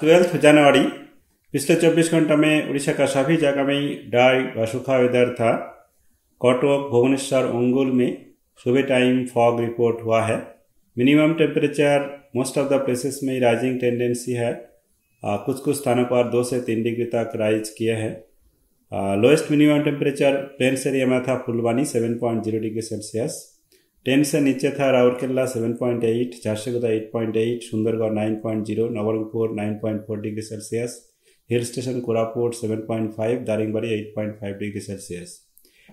twelfth जनवरी पिछले 24 घंटा में उड़ीसा का सभी जगह में ड्राई व सूखा वेदर था कटोक भुवनेश्वर अंगुल में सुबह टाइम फॉग रिपोर्ट हुआ है minimum temperature most of the places में राइजिंग टेंडेंसी है आ, कुछ कुछ स्थानों पर दो से तीन डिग्री तक राइज किए हैं lowest minimum temperature plains area में था Phulbani zero degree Celsius ten से नीचे था Rourkela seven point eight Jharsuguda eight point eight Sundargarh nine point zero Nabarangpur nine point four degree Celsius hill station Koraput seven point five Daringbadi eight point five degree Celsius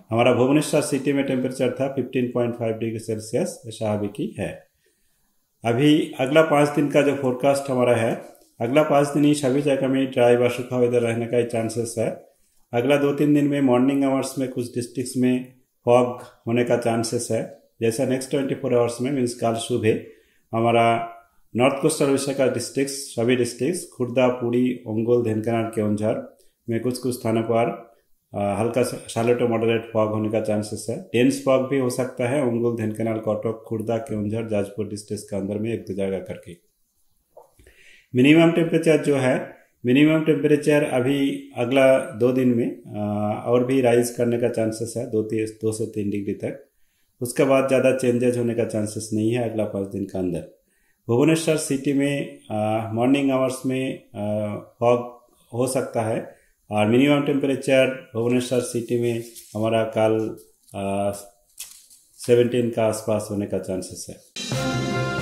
हमारा Bhubaneswar city में temperature था fifteen point five degree Celsius स्वाभाविक ही है अभी अगला पाँच दिन का जो फोरकास्ट हमारा है अगला पाँच दिन ही सभी जगह में ड्राई व सूखा वेदर रहने का ही चांसेस है अगला दो तीन दिन में मॉर्निंग आवर्स में कुछ डिस्ट्रिक्स में फॉग होने का चांसेस है जैसा नेक्स्ट ट्वेंटी फोर आवर्स में मीन्स कल सुबह हमारा नॉर्थ कोस्टल उड़ीसा का डिस्ट्रिक्ट सभी डिस्ट्रिक्ट खुर्दा पुरी ओंगोल के केवंझर में कुछ कुछ स्थानों पर हल्का सालोटो मॉडरेट फॉग होने का चांसेस है डेंस फॉग भी हो सकता है ओंगोल धनकनाल कटक खुर्दा केवंझर जाजपुर डिस्ट्रिक्ट के अंदर में एक दो जगह करके मिनिमम टेम्परेचर जो है मिनिमम टेम्परेचर अभी अगला दो दिन में और भी राइज करने का चांसेस है दो से तीन डिग्री तक उसके बाद ज़्यादा चेंजेज होने का चांसेस नहीं है अगला पाँच दिन का अंदर भुवनेश्वर सिटी में मॉर्निंग आवर्स में फॉग हो सकता है और मिनिमम टेम्परेचर भुवनेश्वर सिटी में हमारा कल सेवेंटीन का आसपास होने का चांसेस है